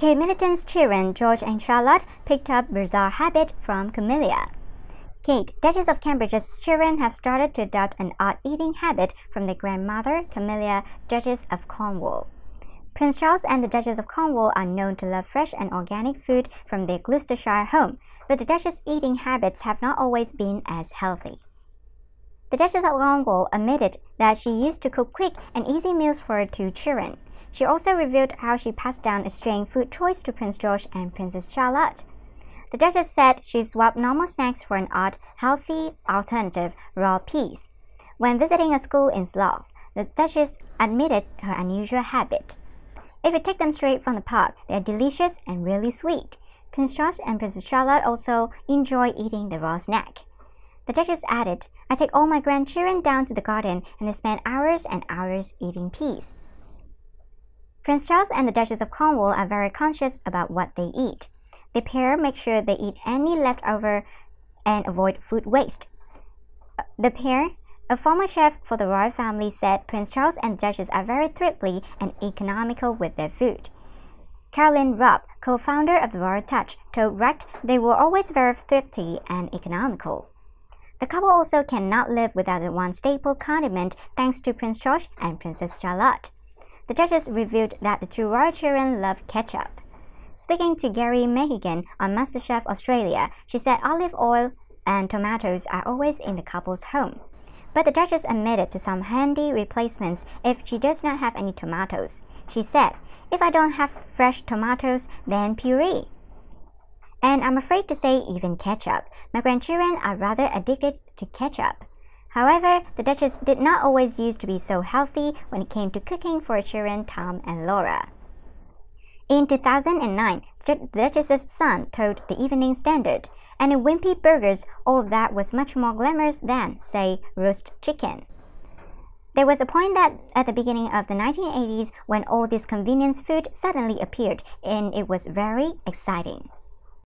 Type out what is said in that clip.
K. Middleton's children, George and Charlotte, picked up bizarre habit from Camilla. Kate, Duchess of Cambridge's children have started to adopt an odd eating habit from their grandmother, Camilla, Duchess of Cornwall. Prince Charles and the Duchess of Cornwall are known to love fresh and organic food from their Gloucestershire home, but the Duchess's eating habits have not always been as healthy. The Duchess of Cornwall admitted that she used to cook quick and easy meals for her two children. She also revealed how she passed down a strange food choice to Prince George and Princess Charlotte. The Duchess said she swapped normal snacks for an odd, healthy alternative, raw peas. When visiting a school in Slough, the Duchess admitted her unusual habit. If you take them straight from the pot, they are delicious and really sweet. Prince George and Princess Charlotte also enjoy eating the raw snack. The Duchess added, I take all my grandchildren down to the garden and they spend hours and hours eating peas. Prince Charles and the Duchess of Cornwall are very conscious about what they eat. The pair make sure they eat any leftover and avoid food waste. The pair, a former chef for the royal family, said Prince Charles and Duchess are very thrifty and economical with their food. Caroline Robb, co-founder of the Royal Touch, told Wrecked they were always very thrifty and economical. The couple also cannot live without the one staple condiment thanks to Prince George and Princess Charlotte. The judges revealed that the two royal children love ketchup. Speaking to Gary Mahigan on MasterChef Australia, she said olive oil and tomatoes are always in the couple's home. But the judges admitted to some handy replacements if she does not have any tomatoes. She said, If I don't have fresh tomatoes, then puree. And I'm afraid to say even ketchup. My grandchildren are rather addicted to ketchup. However, the Duchess did not always use to be so healthy when it came to cooking for children Tom and Laura. In 2009, the Duchess's son told the Evening Standard, and in Wimpy Burgers, all of that was much more glamorous than, say, roast chicken. There was a point that at the beginning of the 1980s when all this convenience food suddenly appeared and it was very exciting.